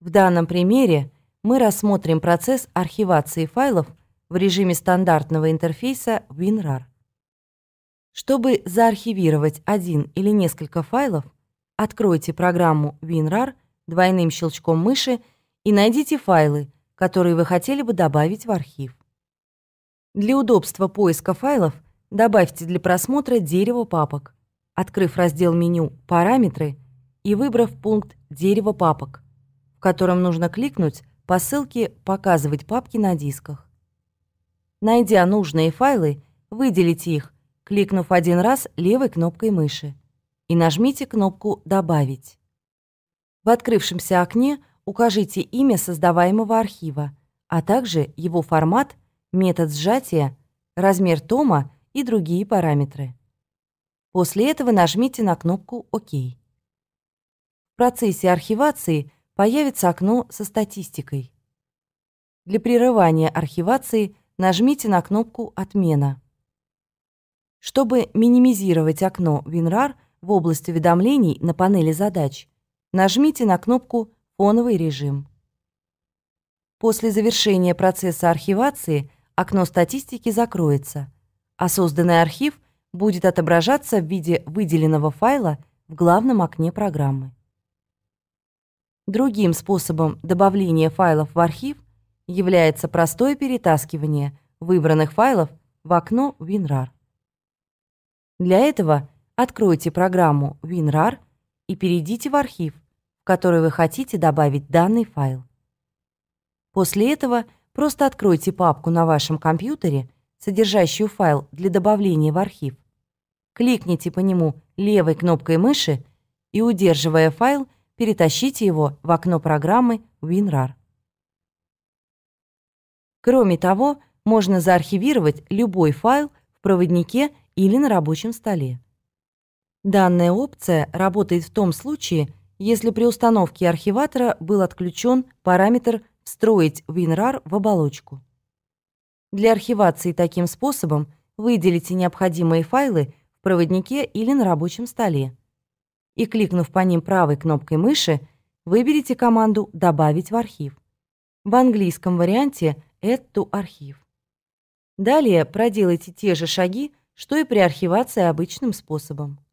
В данном примере мы рассмотрим процесс архивации файлов в режиме стандартного интерфейса WinRAR. Чтобы заархивировать один или несколько файлов, откройте программу WinRAR двойным щелчком мыши и найдите файлы, которые вы хотели бы добавить в архив. Для удобства поиска файлов добавьте для просмотра дерево папок, открыв раздел меню «Параметры» и выбрав пункт «Дерево папок» в котором нужно кликнуть по ссылке «Показывать папки на дисках». Найдя нужные файлы, выделите их, кликнув один раз левой кнопкой мыши и нажмите кнопку «Добавить». В открывшемся окне укажите имя создаваемого архива, а также его формат, метод сжатия, размер тома и другие параметры. После этого нажмите на кнопку «Ок». В процессе архивации появится окно со статистикой. Для прерывания архивации нажмите на кнопку «Отмена». Чтобы минимизировать окно WinRAR в области уведомлений на панели задач, нажмите на кнопку «Фоновый режим». После завершения процесса архивации окно статистики закроется, а созданный архив будет отображаться в виде выделенного файла в главном окне программы. Другим способом добавления файлов в архив является простое перетаскивание выбранных файлов в окно WinRAR. Для этого откройте программу WinRAR и перейдите в архив, в который вы хотите добавить данный файл. После этого просто откройте папку на вашем компьютере, содержащую файл для добавления в архив. Кликните по нему левой кнопкой мыши и, удерживая файл, перетащите его в окно программы WinRAR. Кроме того, можно заархивировать любой файл в проводнике или на рабочем столе. Данная опция работает в том случае, если при установке архиватора был отключен параметр «Встроить WinRAR в оболочку». Для архивации таким способом выделите необходимые файлы в проводнике или на рабочем столе и, кликнув по ним правой кнопкой мыши, выберите команду «Добавить в архив». В английском варианте «Add to архив». Далее проделайте те же шаги, что и при архивации обычным способом.